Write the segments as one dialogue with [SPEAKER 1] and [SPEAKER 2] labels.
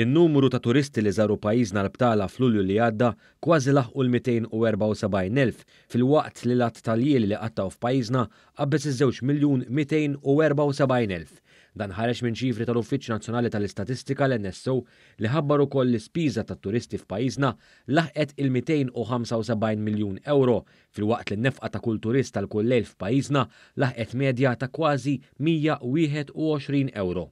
[SPEAKER 1] In-numru ta' turisti li zaru pajjiżna l-btala f'Lulju li għadda kważi laħqu l-274,000 fil-waqt li lat tal-jieli li qattaw f'pajjiżna qabbes iż-żewġ miljun 274,000. Dan ħareġ minn ċifri tal-Uffiċċju Nazzjonali tal-Istatistika l-NSO li ħabbar ukoll l-ispiża tat-turisti f'pajjiżna laħqet il-275 miljun euro fil-waqt li nefqa ta' kull turist tal-kull lejl f'pajjiżna laħqet medja ta' kważi 121 euro.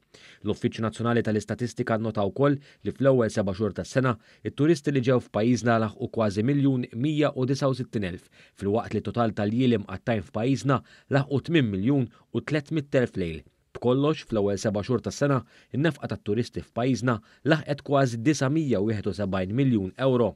[SPEAKER 1] L-Uffiċċju Nazzjonali tal-Istatistika nota wkoll li fl-ewwel seba' xhur tas-sena it-turisti li ġew f'pajjiżna laħqu kważi miljun 169 fil-waqt li total tal-jiem għattajn f'pajjiżna laħqu 8 miljun u 300 lejl. B'kollox fl-ewwel seba' xhur tas-sena, in-nefqa tat-turisti f'pajjiżna laħqet kważi 971 miljun euro.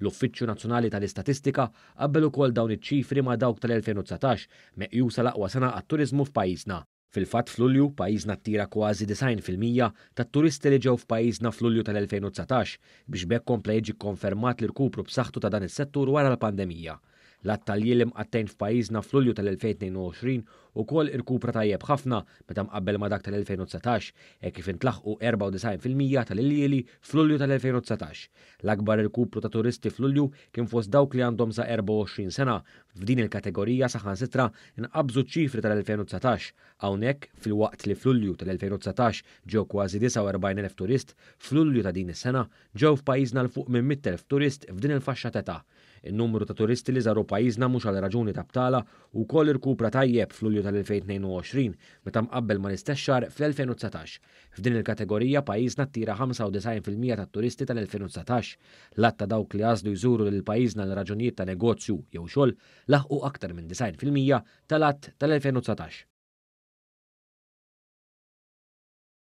[SPEAKER 1] L-Uffiċċju Nazzjonali tal-Istatistika qabbel ukoll dawn iċ-ċifri ma' dawk tal-2019 meqjusa l-aqwa sena għat-turiżmu f'pajjiżna. Fil-fatt f'Lulju pajjiżna ttira kważi 90% tat-turisti li ġew f'pajjiżna f'Lulju tal-2019 biex bekk kompla jiġi konfermat l-irkupru b'saħħtu ta' dan is-settur wara l-pandemija. L-attalji li mqattejn f'pajjiżna f'Lulju tal-2022 u kol irkupra tajjeb ħafna meta mqabbel ma dak tal-2019 e kif intlaħqu 94% tal iljeli fl-Ulju tal-2019. L-akbar irkupru ta' turisti fl-Ulju kien fost dawk li għandhom sa' 24 sena. F'din il-kategorija saħan sitra nqabżu ċifri tal-2019. Hawnhekk fil-waqt li fl-Ulju tal-2019 ġew kważi 49,000 turist, fl-Ulju ta' din is-sena ġew f'pajjiżna l fuq minn 100,000 turist f'din il-faxxa teta. Il-numru ta' turisti li żaru pajjiżna mhux għal raġuni ta' btala u koll irkupra tajjeb fl-Ulju tal-2022 meta mqabbel ma l fl-2019. F'din il-kategorija pajjiżna ttira 95% tat-turisti tal-2019. l dawk li għażlu jżuru lil pajjiżna l raġunijiet ta' negozju jew xogħol laħqu aktar minn 90% tal-att tal-2019.